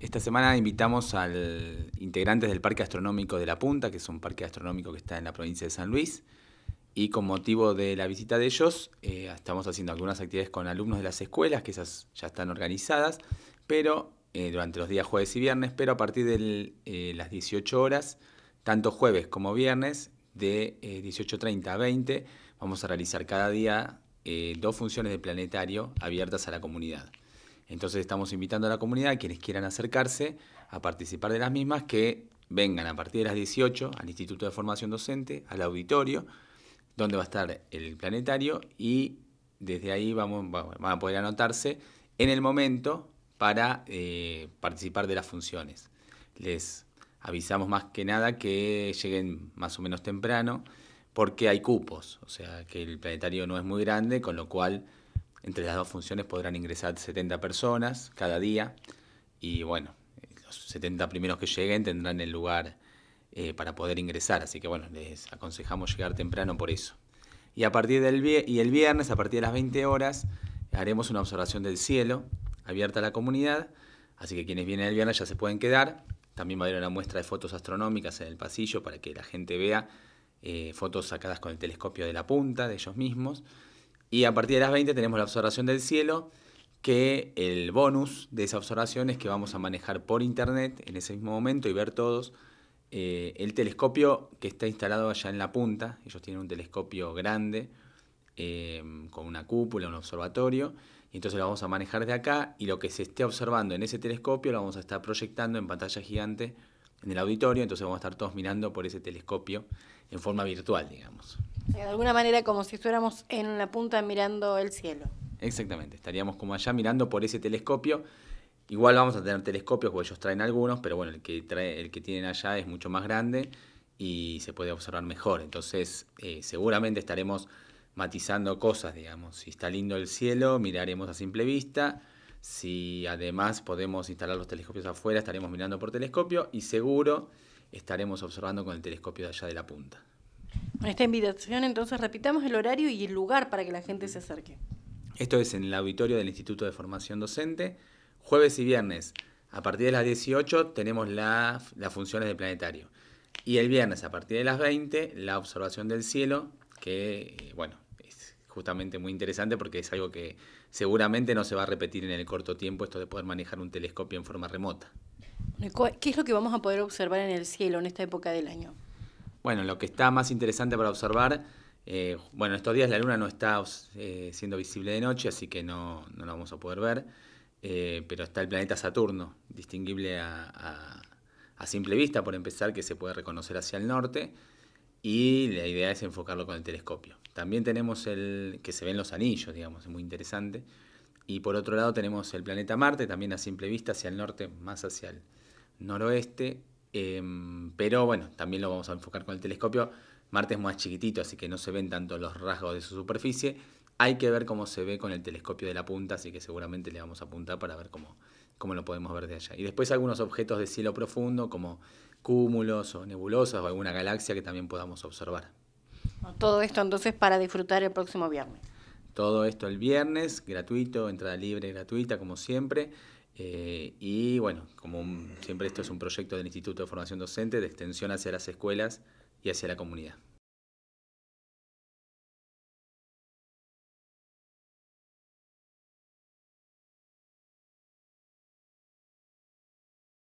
Esta semana invitamos a integrantes del Parque Astronómico de La Punta, que es un parque astronómico que está en la provincia de San Luis. Y con motivo de la visita de ellos, eh, estamos haciendo algunas actividades con alumnos de las escuelas, que esas ya están organizadas, pero eh, durante los días jueves y viernes, pero a partir de eh, las 18 horas, tanto jueves como viernes, de 18.30 a 20, vamos a realizar cada día dos funciones de planetario abiertas a la comunidad. Entonces estamos invitando a la comunidad, quienes quieran acercarse, a participar de las mismas, que vengan a partir de las 18 al Instituto de Formación Docente, al auditorio, donde va a estar el planetario y desde ahí vamos, van a poder anotarse en el momento para eh, participar de las funciones. Les avisamos más que nada que lleguen más o menos temprano porque hay cupos, o sea que el planetario no es muy grande, con lo cual entre las dos funciones podrán ingresar 70 personas cada día y bueno, los 70 primeros que lleguen tendrán el lugar eh, para poder ingresar, así que bueno, les aconsejamos llegar temprano por eso. Y, a partir del y el viernes, a partir de las 20 horas, haremos una observación del cielo abierta a la comunidad, así que quienes vienen el viernes ya se pueden quedar. También va a haber una muestra de fotos astronómicas en el pasillo para que la gente vea eh, fotos sacadas con el telescopio de la punta de ellos mismos. Y a partir de las 20 tenemos la observación del cielo, que el bonus de esa observación es que vamos a manejar por internet en ese mismo momento y ver todos eh, el telescopio que está instalado allá en la punta. Ellos tienen un telescopio grande eh, con una cúpula, un observatorio. Y entonces lo vamos a manejar de acá y lo que se esté observando en ese telescopio lo vamos a estar proyectando en pantalla gigante en el auditorio, entonces vamos a estar todos mirando por ese telescopio en forma virtual, digamos. de alguna manera como si estuviéramos en la punta mirando el cielo. Exactamente, estaríamos como allá mirando por ese telescopio. Igual vamos a tener telescopios, porque ellos traen algunos, pero bueno, el que, trae, el que tienen allá es mucho más grande y se puede observar mejor. Entonces, eh, seguramente estaremos matizando cosas, digamos. Si está lindo el cielo, miraremos a simple vista si además podemos instalar los telescopios afuera, estaremos mirando por telescopio y seguro estaremos observando con el telescopio de allá de la punta. Con esta invitación, entonces, repitamos el horario y el lugar para que la gente se acerque. Esto es en el auditorio del Instituto de Formación Docente, jueves y viernes. A partir de las 18 tenemos las funciones del planetario. Y el viernes, a partir de las 20, la observación del cielo, que, eh, bueno, justamente muy interesante porque es algo que seguramente no se va a repetir en el corto tiempo, esto de poder manejar un telescopio en forma remota. ¿Qué es lo que vamos a poder observar en el cielo en esta época del año? Bueno, lo que está más interesante para observar, eh, bueno, estos días la luna no está eh, siendo visible de noche, así que no, no la vamos a poder ver, eh, pero está el planeta Saturno, distinguible a, a simple vista, por empezar, que se puede reconocer hacia el norte y la idea es enfocarlo con el telescopio. También tenemos el que se ven los anillos, digamos, es muy interesante. Y por otro lado tenemos el planeta Marte, también a simple vista hacia el norte, más hacia el noroeste. Em, pero bueno, también lo vamos a enfocar con el telescopio. Marte es más chiquitito, así que no se ven tanto los rasgos de su superficie. Hay que ver cómo se ve con el telescopio de la punta, así que seguramente le vamos a apuntar para ver cómo, como lo podemos ver de allá. Y después algunos objetos de cielo profundo, como cúmulos o nebulosas o alguna galaxia que también podamos observar. Todo esto entonces para disfrutar el próximo viernes. Todo esto el viernes, gratuito, entrada libre, gratuita, como siempre. Eh, y bueno, como siempre esto es un proyecto del Instituto de Formación Docente de extensión hacia las escuelas y hacia la comunidad.